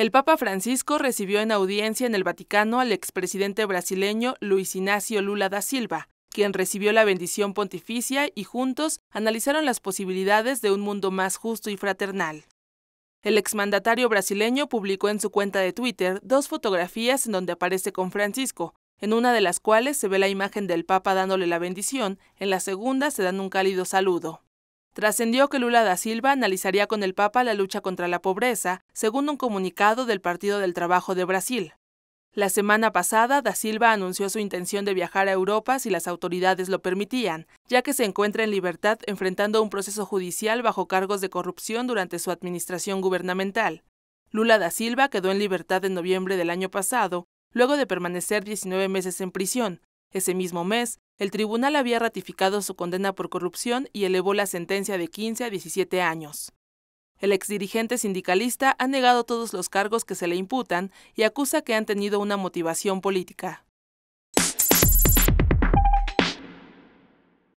El Papa Francisco recibió en audiencia en el Vaticano al expresidente brasileño Luis Ignacio Lula da Silva, quien recibió la bendición pontificia y juntos analizaron las posibilidades de un mundo más justo y fraternal. El exmandatario brasileño publicó en su cuenta de Twitter dos fotografías en donde aparece con Francisco, en una de las cuales se ve la imagen del Papa dándole la bendición, en la segunda se dan un cálido saludo. Trascendió que Lula da Silva analizaría con el Papa la lucha contra la pobreza, según un comunicado del Partido del Trabajo de Brasil. La semana pasada, Da Silva anunció su intención de viajar a Europa si las autoridades lo permitían, ya que se encuentra en libertad enfrentando un proceso judicial bajo cargos de corrupción durante su administración gubernamental. Lula da Silva quedó en libertad en noviembre del año pasado, luego de permanecer 19 meses en prisión. Ese mismo mes, el tribunal había ratificado su condena por corrupción y elevó la sentencia de 15 a 17 años. El exdirigente sindicalista ha negado todos los cargos que se le imputan y acusa que han tenido una motivación política.